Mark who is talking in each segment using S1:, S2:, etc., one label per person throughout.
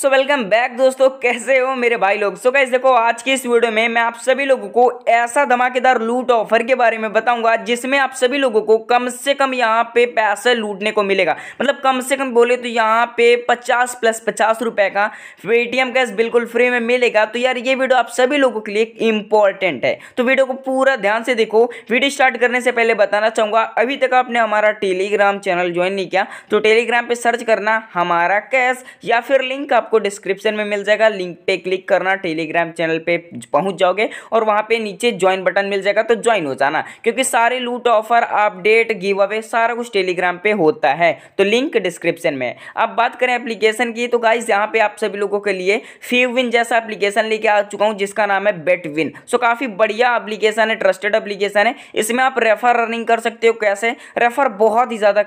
S1: so welcome back दोस्तों कैसे हो मेरे भाई लोग सो कैसे देखो आज की इस वीडियो में मैं आप सभी लोगों को ऐसा धमाकेदार लूट ऑफर के बारे में बताऊंगा जिसमें आप सभी लोगों को कम से कम यहाँ पे पैसे लूटने को मिलेगा मतलब कम से कम बोले तो यहाँ पे 50 प्लस पचास रुपए का पेटीएम कैश बिल्कुल फ्री में मिलेगा तो यार ये वीडियो आप सभी लोगों के लिए इंपॉर्टेंट है तो वीडियो को पूरा ध्यान से देखो वीडियो स्टार्ट करने से पहले बताना चाहूंगा अभी तक आपने हमारा टेलीग्राम चैनल ज्वाइन नहीं किया तो टेलीग्राम पर सर्च करना हमारा कैश या फिर लिंक आप आपको डिस्क्रिप्शन में मिल जाएगा लिंक पे क्लिक करना टेलीग्राम चैनल पे पहुंच जाओगे और वहां पे नीचे ज्वाइन बटन मिल जाएगा तो ज्वाइन हो जाना क्योंकि सारे लूट ऑफर अपडेट गिव अवे सारा कुछ टेलीग्राम पे होता है तो लिंक डिस्क्रिप्शन में अब बात करें एप्लीकेशन की तो गाइज यहाँ पे आप सभी लोगों के लिए फीविन जैसा एप्लीकेशन लेके आ चुका हूँ जिसका नाम है बेट सो काफ़ी बढ़िया अप्लीकेशन है ट्रस्टेड अप्लीकेशन है इसमें आप रेफर रनिंग कर सकते हो कैसे रेफर बहुत ही ज़्यादा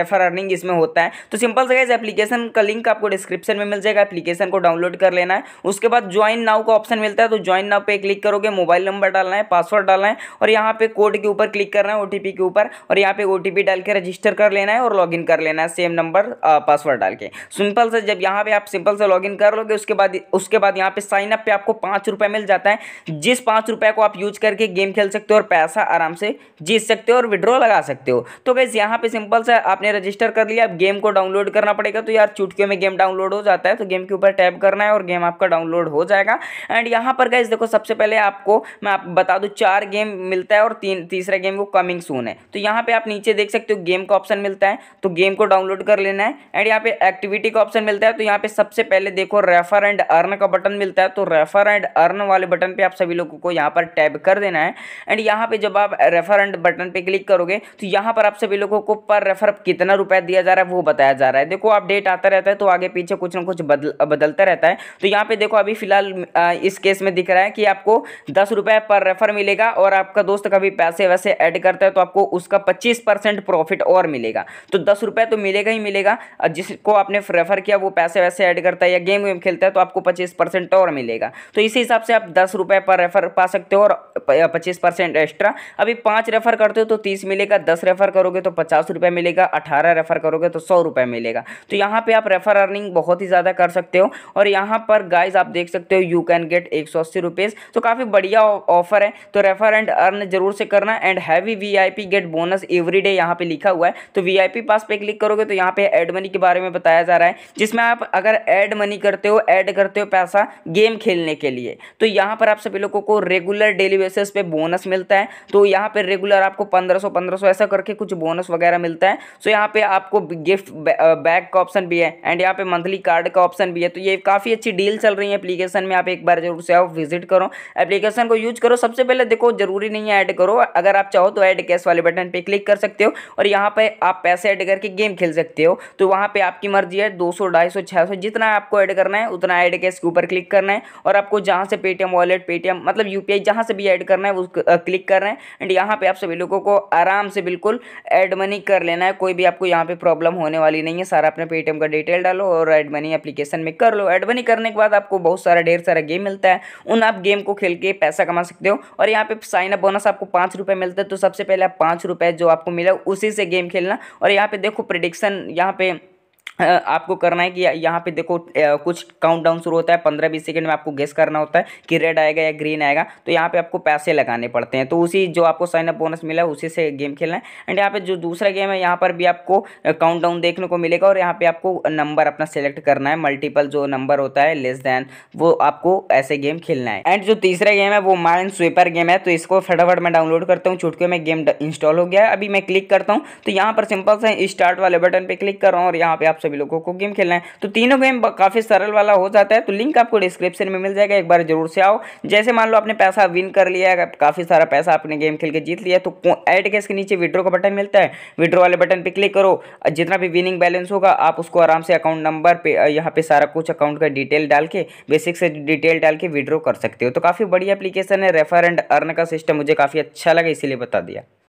S1: रेफर अर्निंग इसमें होता है तो सिंपल से गाइज एप्लीकेशन का लिंक आपको डिस्क्रिप्शन में में मिल जाएगा एप्लीकेशन को डाउनलोड कर लेना है उसके बाद ज्वाइन नाउ का ऑप्शन मिलता है तो ज्वाइन नाउ पे क्लिक करोगे मोबाइल नंबर डालना है पासवर्ड डालना है और यहाँ पे कोड के ऊपर क्लिक करना है ओ के ऊपर और यहाँ पे ओ डाल के रजिस्टर कर लेना है और लॉग कर लेना है सेम नंबर पासवर्ड डाल के सिंपल से जब यहाँ पे आप सिंपल से लॉग कर लोगे उसके बाद उसके बाद यहाँ पे साइन अप पे आपको पाँच रुपये मिल जाता है जिस पाँच रुपये को आप यूज करके गेम खेल सकते हो और पैसा आराम से जीत सकते हो और विड्रॉ लगा सकते हो तो गैस यहाँ पे सिंपल से आपने रजिस्टर कर लिया अब गेम को डाउनलोड करना पड़ेगा तो यार चुटकियों में गेम डाउनलोड हो जाता आता है तो गेम के ऊपर टैप करना है और गेम आपका डाउनलोड हो जाएगा एंड यहाँ पर गाइज देखो सबसे पहले आपको मैं आप बता दूँ चार गेम मिलता है और तीन तीसरा गेम वो कमिंग सून है तो यहाँ पे आप नीचे देख सकते हो गेम का ऑप्शन मिलता है तो गेम को डाउनलोड कर लेना है एंड यहाँ पे एक्टिविटी का ऑप्शन मिलता है तो यहाँ पे सबसे पहले देखो रेफर एंड अर्न का बटन मिलता है तो रेफर एंड अर्न वाले बटन पर आप सभी लोगों को यहाँ पर टैप कर देना है एंड यहाँ पर जब आप रेफर एंड बटन पर क्लिक करोगे तो यहाँ पर आप सभी लोगों को पर रेफर कितना रुपया दिया जा रहा है वो बताया जा रहा है देखो अपडेट आता रहता है तो आगे पीछे कुछ ना कुछ बदल बदलता रहता है तो यहाँ पे देखो अभी फिलहाल इस केस में दिख रहा है कि आपको दस रुपये पर रेफर मिलेगा और आपका दोस्त कभी पैसे वैसे ऐड करता है तो आपको उसका पच्चीस परसेंट प्रॉफिट और मिलेगा तो दस रुपये तो मिलेगा ही मिलेगा जिसको आपने रेफर किया वो पैसे वैसे ऐड करता है या गेम वेम खेलता है तो आपको पच्चीस और मिलेगा तो इसी हिसाब से आप दस पर रेफर पा सकते हो और पच्चीस परसेंट एक्स्ट्रा अभी पाँच रेफर करते हो तो तीस मिलेगा दस रेफर करोगे तो पचास रुपये मिलेगा अठारह रेफर करोगे तो सौ रुपये मिलेगा तो यहाँ पे आप रेफर अर्निंग बहुत ही ज़्यादा कर सकते हो और यहाँ पर गाइज आप देख सकते हो यू कैन गेट एक सौ तो काफ़ी बढ़िया ऑफर है तो रेफर एंड अर्न जरूर से करना and heavy V I P get bonus every day यहाँ पे लिखा हुआ है तो वी आई पी पास पे क्लिक करोगे तो यहाँ पे एड मनी के बारे में बताया जा रहा है जिसमें आप अगर एड मनी करते हो एड करते हो पैसा गेम खेलने के लिए तो यहाँ पर आप सभी लोगों को रेगुलर डेली बेसिस पे बोनस मिलता है तो यहाँ पर रेगुलर आपको पंद्रह सौ पंद्रह सौ ऐसा करके कुछ बोनस वगैरह मिलता है सो तो यहाँ पे आपको गिफ्ट बैग का ऑप्शन भी है एंड यहाँ पे मंथली कार्ड कार्ड का ऑप्शन भी है तो ये काफ़ी अच्छी डील चल रही है एप्लीकेशन में आप एक बार जरूर से आओ विजिट करो एप्लीकेशन को यूज करो सबसे पहले देखो जरूरी नहीं है ऐड करो अगर आप चाहो तो ऐड कैश वाले बटन पर क्लिक कर सकते हो और यहाँ पर आप पैसे ऐड करके गेम खेल सकते हो तो वहाँ पर आपकी मर्जी है दो सौ जितना आपको ऐड करना है उतना ऐड कैश के ऊपर क्लिक करना है और आपको जहाँ से पेटीएम वॉलेट पेटीएम मतलब यू पी से भी ऐड करना है उस क्लिक कर रहे हैं एंड यहाँ पर आप सभी लोगों को आराम से बिल्कुल ऐड मनी कर लेना है कोई भी आपको यहाँ पे प्रॉब्लम होने वाली नहीं है सारा अपने पेटीएम का डिटेल डालो और एड मनी एडबनी एप्लीकेशन में कर लो बनी करने के बाद आपको बहुत सारा ढेर सारा गेम मिलता है उन आप गेम को खेल के पैसा कमा सकते हो और यहाँ पे साइन अप बोनस आपको पाँच रुपये मिलता है तो सबसे पहले आप पाँच रुपये जो आपको मिला उसी से गेम खेलना और यहाँ पे देखो प्रडिक्शन यहाँ पे आपको करना है कि यहाँ पे देखो कुछ काउंटडाउन शुरू होता है पंद्रह बीस सेकंड में आपको गेस करना होता है कि रेड आएगा या ग्रीन आएगा तो यहाँ पे आपको पैसे लगाने पड़ते हैं तो उसी जो आपको साइन अप बोनस मिला है उसी से गेम खेलना है एंड यहाँ पे जो दूसरा गेम है यहाँ पर भी आपको डाउन देखने को मिलेगा और यहाँ पर आपको नंबर अपना सेलेक्ट करना है मल्टीपल जो नंबर होता है लेस दैन वो आपको ऐसे गेम खेलना है एंड जो तीसरा गेम है वो माइंड स्वीपर गेम है तो इसको फटाफट मैं डाउनलोड करता हूँ छुटके में गेम इंस्टॉल हो गया है अभी मैं क्लिक करता हूँ तो यहाँ पर सिंपल से स्टार्ट वाले बटन पर क्लिक कर रहा हूँ और यहाँ पर आप सभी लोगों को गेम खेलना है तो तीनों गेम काफ़ी सरल वाला हो जाता है तो लिंक आपको डिस्क्रिप्शन में मिल जाएगा एक बार जरूर से आओ जैसे मान लो आपने पैसा विन कर लिया है काफ़ी सारा पैसा आपने गेम खेल के जीत लिया तो एड केस के नीचे विड्रो का बटन मिलता है विड्रो वाले बटन पर क्लिक करो जितना भी विनिंग बैलेंस होगा आप उसको आराम से अकाउंट नंबर पे यहाँ पे सारा कुछ अकाउंट का डिटेल डाल के बेसिक से डिटेल डाल के विड्रो कर सकते हो तो काफ़ी बढ़िया एप्लीकेशन है रेफर एंड अर्न का सिस्टम मुझे काफ़ी अच्छा लगा इसीलिए बता दिया